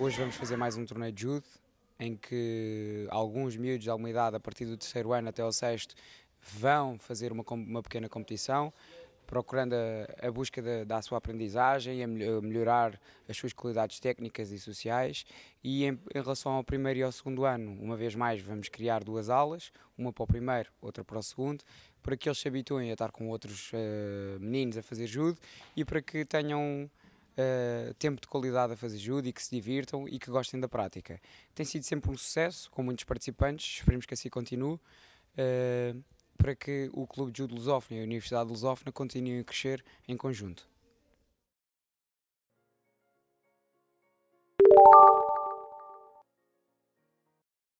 Hoje vamos fazer mais um torneio de judo, em que alguns miúdos de alguma idade, a partir do terceiro ano até ao sexto, vão fazer uma, uma pequena competição, procurando a, a busca da, da, sua aprendizagem e a, melhorar as suas qualidades técnicas e sociais. E em, em, relação ao primeiro e ao segundo ano, uma vez mais, vamos criar duas aulas, uma para o primeiro, outra para o segundo, para que eles se habituem a estar com outros uh, meninos a fazer judo e para que tenham eh, tempo de qualidade a fazer judo e que se divirtam e que gostem da prática. Tem sido sempre um sucesso, com muitos participantes, esperemos que assim continue, uh, para que o Clube de Judo Lusófona e a Universidade de Lusófona continuem a crescer em conjunto.